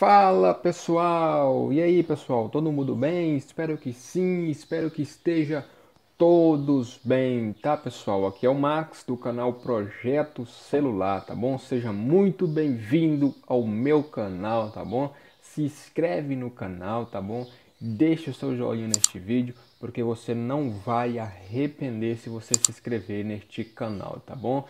Fala pessoal! E aí pessoal, todo mundo bem? Espero que sim, espero que esteja todos bem, tá pessoal? Aqui é o Max do canal Projeto Celular, tá bom? Seja muito bem-vindo ao meu canal, tá bom? Se inscreve no canal, tá bom? Deixa o seu joinha neste vídeo, porque você não vai arrepender se você se inscrever neste canal, tá bom?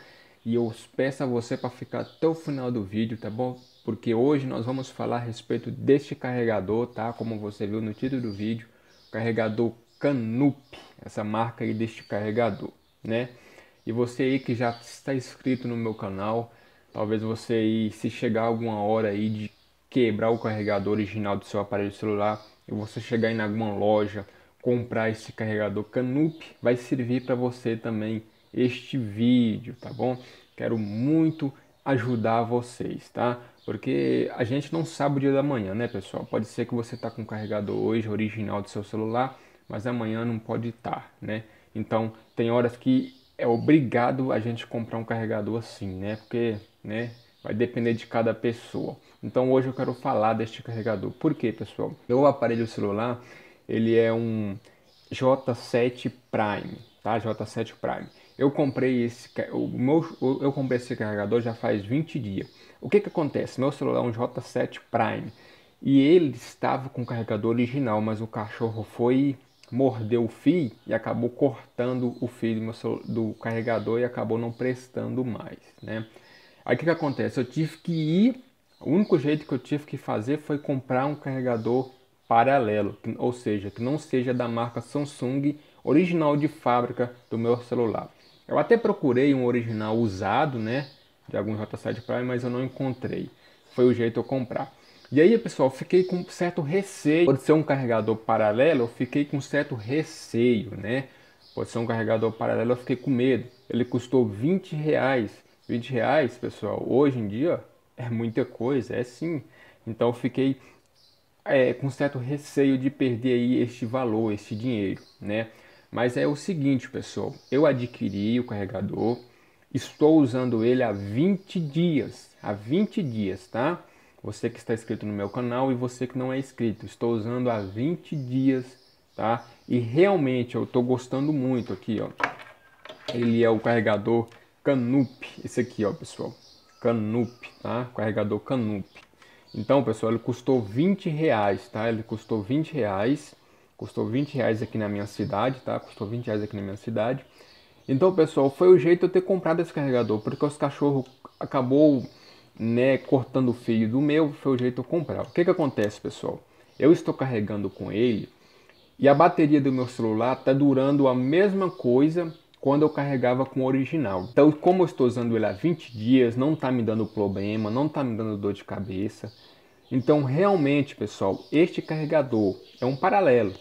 E eu peço a você para ficar até o final do vídeo, tá bom? porque hoje nós vamos falar a respeito deste carregador, tá? Como você viu no título do vídeo, carregador Canup, essa marca aí deste carregador, né? E você aí que já está inscrito no meu canal, talvez você aí, se chegar alguma hora aí de quebrar o carregador original do seu aparelho celular e você chegar em alguma loja, comprar esse carregador Canup, vai servir para você também este vídeo, tá bom? Quero muito ajudar vocês, tá? Porque a gente não sabe o dia da manhã, né, pessoal? Pode ser que você está com o carregador hoje original do seu celular, mas amanhã não pode estar, tá, né? Então, tem horas que é obrigado a gente comprar um carregador assim, né? Porque, né, vai depender de cada pessoa. Então, hoje eu quero falar deste carregador. Por quê, pessoal? Meu aparelho celular, ele é um J7 Prime, tá? J7 Prime. Eu comprei esse, o meu, eu comprei esse carregador já faz 20 dias. O que que acontece? Meu celular é um J7 Prime e ele estava com o carregador original, mas o cachorro foi mordeu o fio e acabou cortando o fio do, meu celular, do carregador e acabou não prestando mais, né? Aí o que, que acontece? Eu tive que ir, o único jeito que eu tive que fazer foi comprar um carregador paralelo, ou seja, que não seja da marca Samsung original de fábrica do meu celular. Eu até procurei um original usado, né? De algum JSide Prime, mas eu não encontrei. Foi o jeito eu comprar. E aí, pessoal, fiquei com certo receio. Pode ser um carregador paralelo, eu fiquei com certo receio, né? Pode ser um carregador paralelo, eu fiquei com medo. Ele custou 20 reais. 20 reais, pessoal, hoje em dia é muita coisa, é sim. Então eu fiquei é, com certo receio de perder aí este valor, este dinheiro, né? Mas é o seguinte, pessoal, eu adquiri o carregador, estou usando ele há 20 dias, há 20 dias, tá? Você que está inscrito no meu canal e você que não é inscrito, estou usando há 20 dias, tá? E realmente eu estou gostando muito aqui, ó. Ele é o carregador Canup, esse aqui, ó, pessoal. Canup, tá? Carregador Canup. Então, pessoal, ele custou 20 reais, tá? Ele custou 20 reais. Custou 20 reais aqui na minha cidade, tá? Custou 20 reais aqui na minha cidade. Então, pessoal, foi o jeito de eu ter comprado esse carregador, porque os cachorros acabou né, cortando o fio do meu, foi o jeito de eu comprar. O que que acontece, pessoal? Eu estou carregando com ele e a bateria do meu celular está durando a mesma coisa quando eu carregava com o original. Então, como eu estou usando ele há 20 dias, não está me dando problema, não está me dando dor de cabeça. Então, realmente, pessoal, este carregador é um paralelo.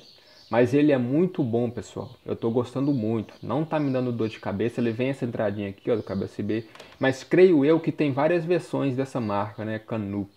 Mas ele é muito bom, pessoal. Eu estou gostando muito. Não está me dando dor de cabeça. Ele vem essa entradinha aqui, ó, do KBSB. Mas creio eu que tem várias versões dessa marca, né? Canup.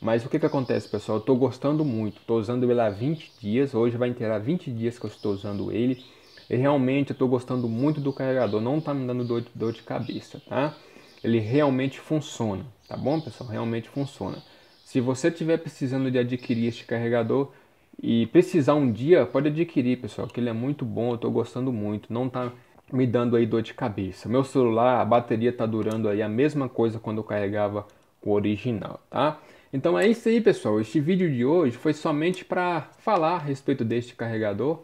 Mas o que que acontece, pessoal? Eu estou gostando muito. Estou usando ele há 20 dias. Hoje vai inteirar 20 dias que eu estou usando ele. E realmente eu estou gostando muito do carregador. Não está me dando dor de, dor de cabeça, tá? Ele realmente funciona, tá bom, pessoal? Realmente funciona. Se você estiver precisando de adquirir este carregador, e precisar um dia, pode adquirir, pessoal, que ele é muito bom, eu estou gostando muito, não está me dando aí dor de cabeça. Meu celular, a bateria está durando aí a mesma coisa quando eu carregava o original, tá? Então é isso aí, pessoal. Este vídeo de hoje foi somente para falar a respeito deste carregador,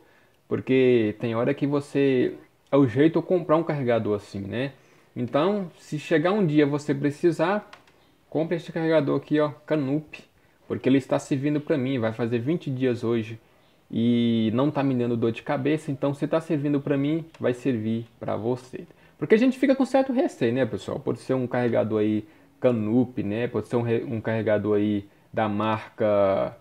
porque tem hora que você é o jeito de comprar um carregador assim, né? Então, se chegar um dia você precisar, compre este carregador aqui, ó, Canup porque ele está servindo para mim, vai fazer 20 dias hoje e não está me dando dor de cabeça, então se está servindo para mim, vai servir para você. Porque a gente fica com certo receio, né, pessoal? Pode ser um carregador aí Canup, né? Pode ser um, um carregador aí da marca,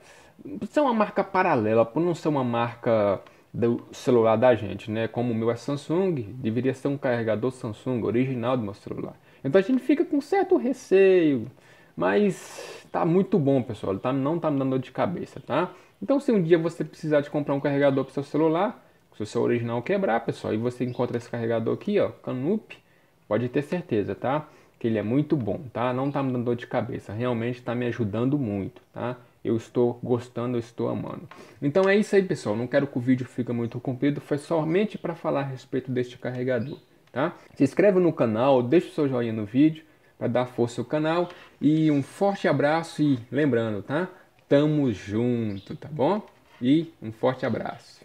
pode ser uma marca paralela, por não ser uma marca do celular da gente, né? Como o meu é Samsung, deveria ser um carregador Samsung original do meu celular. Então a gente fica com certo receio, mas tá muito bom, pessoal. tá, não tá me dando dor de cabeça, tá? Então, se um dia você precisar de comprar um carregador para seu celular, se o seu original quebrar, pessoal, e você encontra esse carregador aqui, ó, Canup, pode ter certeza, tá? Que ele é muito bom, tá? Não tá me dando dor de cabeça, realmente tá me ajudando muito, tá? Eu estou gostando, eu estou amando. Então é isso aí, pessoal. Não quero que o vídeo fique muito comprido, foi somente para falar a respeito deste carregador, tá? Se inscreve no canal, deixa o seu joinha no vídeo para dar força ao canal. E um forte abraço e lembrando, tá? Tamo junto, tá bom? E um forte abraço.